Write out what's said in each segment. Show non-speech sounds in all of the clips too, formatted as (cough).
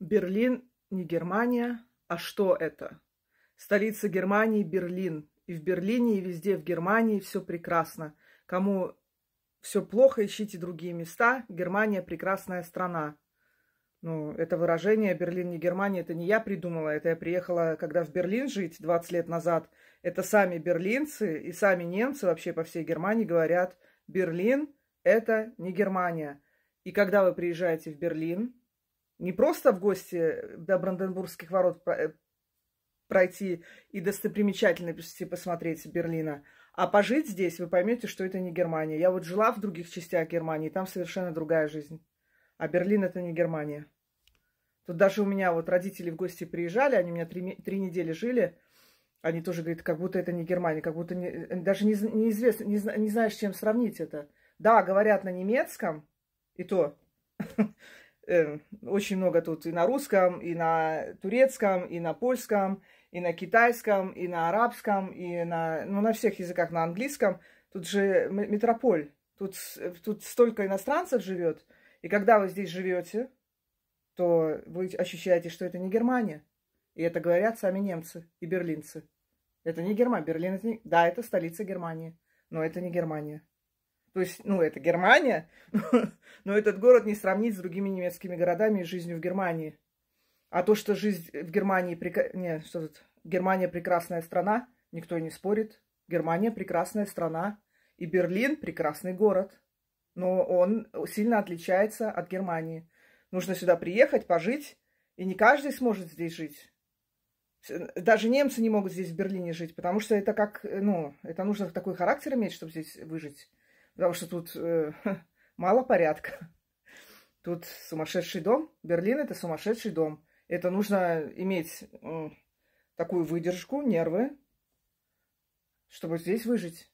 Берлин не Германия, а что это? Столица Германии – Берлин. И в Берлине, и везде в Германии все прекрасно. Кому все плохо, ищите другие места. Германия – прекрасная страна. Ну, это выражение «Берлин не Германия» это не я придумала. Это я приехала, когда в Берлин жить 20 лет назад. Это сами берлинцы и сами немцы вообще по всей Германии говорят «Берлин – это не Германия». И когда вы приезжаете в Берлин – не просто в гости э, до Бранденбургских ворот э, пройти и достопримечательности посмотреть Берлина, а пожить здесь, вы поймете, что это не Германия. Я вот жила в других частях Германии, там совершенно другая жизнь. А Берлин это не Германия. Тут даже у меня вот родители в гости приезжали, они у меня три, три недели жили. Они тоже говорят, как будто это не Германия, как будто не, э, даже не, неизвестно, не, не знаешь, чем сравнить это. Да, говорят на немецком, и то (laughs) э, очень много тут и на русском, и на турецком, и на польском, и на китайском, и на арабском, и на, ну, на всех языках, на английском. Тут же метрополь, тут, э, тут столько иностранцев живет. И когда вы здесь живете, то вы ощущаете, что это не Германия. И это говорят сами немцы и берлинцы. Это не Германия. Берлин, это не... да, это столица Германии, но это не Германия. То есть, ну, это Германия, (laughs) но этот город не сравнить с другими немецкими городами и жизнью в Германии. А то, что жизнь в Германии... Прек... Не, что тут? Германия прекрасная страна, никто не спорит. Германия прекрасная страна. И Берлин прекрасный город. Но он сильно отличается от Германии. Нужно сюда приехать, пожить. И не каждый сможет здесь жить. Даже немцы не могут здесь в Берлине жить, потому что это как, ну, это нужно такой характер иметь, чтобы здесь выжить. Потому что тут э, (laughs) мало порядка. Тут сумасшедший дом. Берлин это сумасшедший дом. Это нужно иметь э, такую выдержку, нервы, чтобы здесь выжить.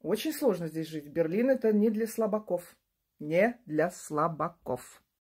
Очень сложно здесь жить. Берлин это не для слабаков. Не для слабаков.